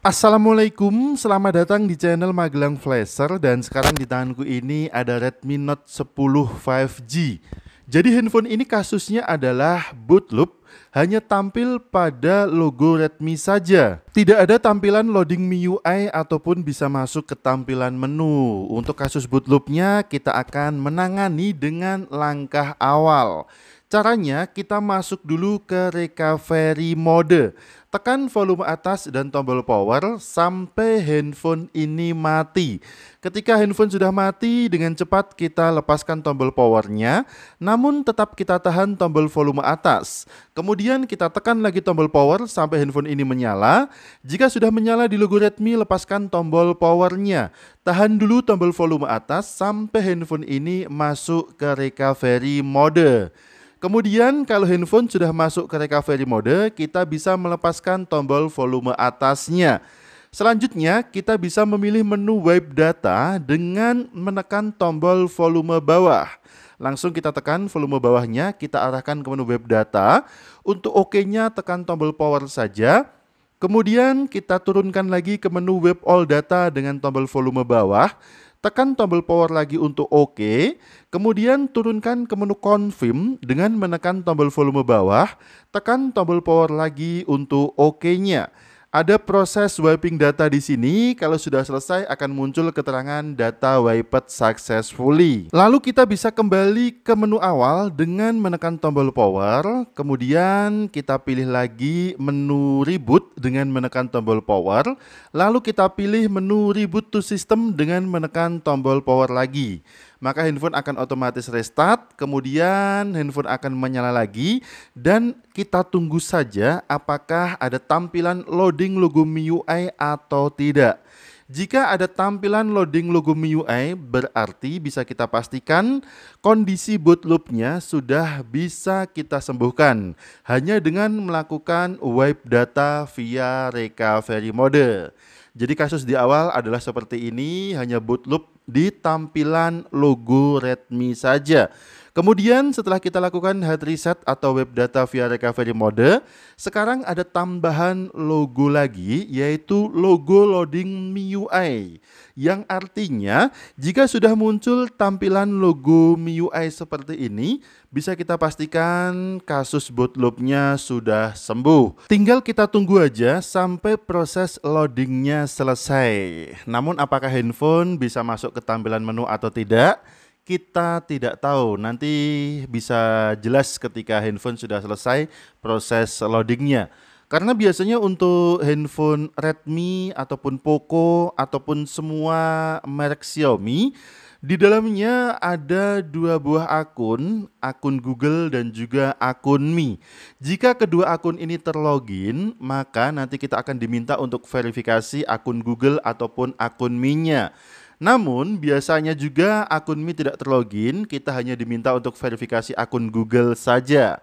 Assalamualaikum, selamat datang di channel Magelang Flasher dan sekarang di tanganku ini ada Redmi Note 10 5G. Jadi handphone ini kasusnya adalah bootloop, hanya tampil pada logo Redmi saja. Tidak ada tampilan loading MIUI ataupun bisa masuk ke tampilan menu. Untuk kasus bootloopnya kita akan menangani dengan langkah awal. Caranya kita masuk dulu ke recovery mode. Tekan volume atas dan tombol power sampai handphone ini mati. Ketika handphone sudah mati, dengan cepat kita lepaskan tombol powernya, namun tetap kita tahan tombol volume atas. Kemudian kita tekan lagi tombol power sampai handphone ini menyala. Jika sudah menyala di logo Redmi, lepaskan tombol powernya. Tahan dulu tombol volume atas sampai handphone ini masuk ke recovery mode. Kemudian kalau handphone sudah masuk ke recovery mode, kita bisa melepaskan tombol volume atasnya. Selanjutnya, kita bisa memilih menu wipe data dengan menekan tombol volume bawah. Langsung kita tekan volume bawahnya, kita arahkan ke menu wipe data. Untuk OK-nya OK tekan tombol power saja. Kemudian kita turunkan lagi ke menu wipe all data dengan tombol volume bawah. Tekan tombol power lagi untuk OK, kemudian turunkan ke menu confirm dengan menekan tombol volume bawah, tekan tombol power lagi untuk OK-nya. ok nya ada proses wiping data di sini. Kalau sudah selesai akan muncul keterangan data wiped successfully. Lalu kita bisa kembali ke menu awal dengan menekan tombol power. Kemudian kita pilih lagi menu reboot dengan menekan tombol power. Lalu kita pilih menu reboot to system dengan menekan tombol power lagi maka handphone akan otomatis restart, kemudian handphone akan menyala lagi, dan kita tunggu saja apakah ada tampilan load loading logo MIUI atau tidak. Jika ada tampilan loading logo MIUI, berarti bisa kita pastikan kondisi boot loopnya sudah bisa kita sembuhkan hanya dengan melakukan wipe data via recovery mode. Jadi kasus di awal adalah seperti ini, hanya boot loop di tampilan logo Redmi saja. Kemudian setelah kita lakukan head reset atau web data via recovery mode, sekarang ada tambahan logo lagi yaitu logo loading MIUI. Yang artinya jika sudah muncul tampilan logo MIUI seperti ini, bisa kita pastikan kasus bootloopnya sudah sembuh. Tinggal kita tunggu aja sampai proses loadingnya selesai. Namun apakah handphone bisa masuk ke ketampilan menu atau tidak kita tidak tahu. Nanti bisa jelas ketika handphone sudah selesai proses loadingnya. Karena biasanya untuk handphone Redmi ataupun Poco ataupun semua merek Xiaomi di dalamnya ada dua buah akun, akun Google dan juga akun Mi. Jika kedua akun ini terlogin, maka nanti kita akan diminta untuk verifikasi akun Google ataupun akun Mi-nya. Namun, biasanya juga akun Mi tidak terlogin, kita hanya diminta untuk verifikasi akun Google saja.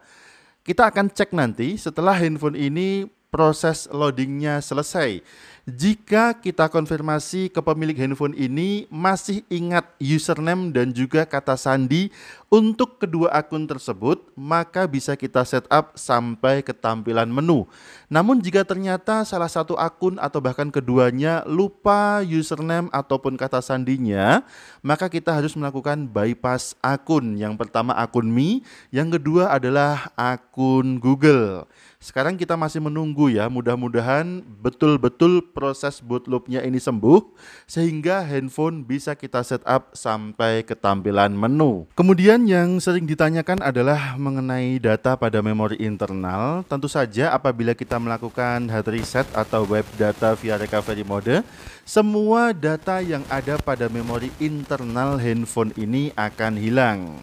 Kita akan cek nanti setelah handphone ini proses loadingnya selesai jika kita konfirmasi ke pemilik handphone ini masih ingat username dan juga kata sandi untuk kedua akun tersebut, maka bisa kita setup sampai ke tampilan menu. Namun jika ternyata salah satu akun atau bahkan keduanya lupa username ataupun kata sandinya, maka kita harus melakukan bypass akun. Yang pertama akun Mi, yang kedua adalah akun Google. Sekarang kita masih menunggu ya, mudah-mudahan betul-betul proses boot loopnya ini sembuh sehingga handphone bisa kita setup sampai ke tampilan menu. Kemudian yang sering ditanyakan adalah mengenai data pada memori internal. Tentu saja apabila kita melakukan hard reset atau web data via recovery mode, semua data yang ada pada memori internal handphone ini akan hilang.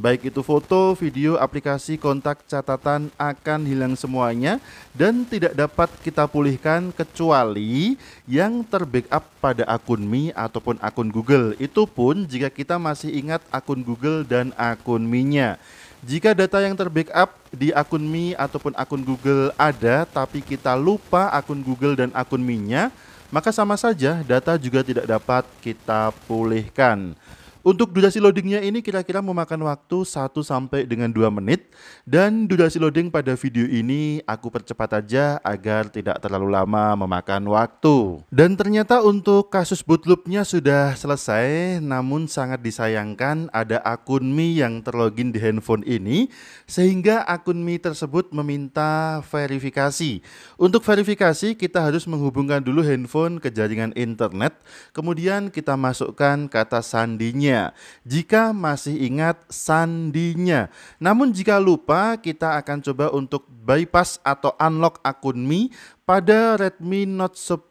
Baik itu foto, video, aplikasi, kontak, catatan akan hilang semuanya dan tidak dapat kita pulihkan kecuali yang terbackup pada akun Mi ataupun akun Google. Itu pun jika kita masih ingat akun Google dan akun Mi-nya. Jika data yang terbackup di akun Mi ataupun akun Google ada tapi kita lupa akun Google dan akun Mi-nya, maka sama saja data juga tidak dapat kita pulihkan. Untuk durasi loadingnya ini kira-kira memakan waktu 1 sampai dengan 2 menit dan durasi loading pada video ini aku percepat aja agar tidak terlalu lama memakan waktu. Dan ternyata untuk kasus bootloopnya sudah selesai namun sangat disayangkan ada akun Mi yang terlogin di handphone ini sehingga akun Mi tersebut meminta verifikasi. Untuk verifikasi kita harus menghubungkan dulu handphone ke jaringan internet kemudian kita masukkan kata sandinya sandinya. Jika masih ingat sandinya. Namun jika lupa, kita akan coba untuk bypass atau unlock akun Mi pada Redmi Note 10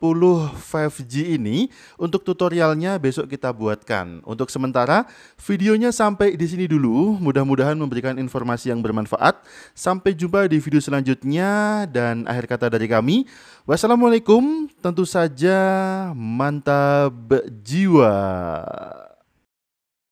5G ini untuk tutorialnya besok kita buatkan. Untuk sementara videonya sampai di sini dulu. Mudah-mudahan memberikan informasi yang bermanfaat. Sampai jumpa di video selanjutnya dan akhir kata dari kami. Wassalamualaikum. Tentu saja mantap jiwa.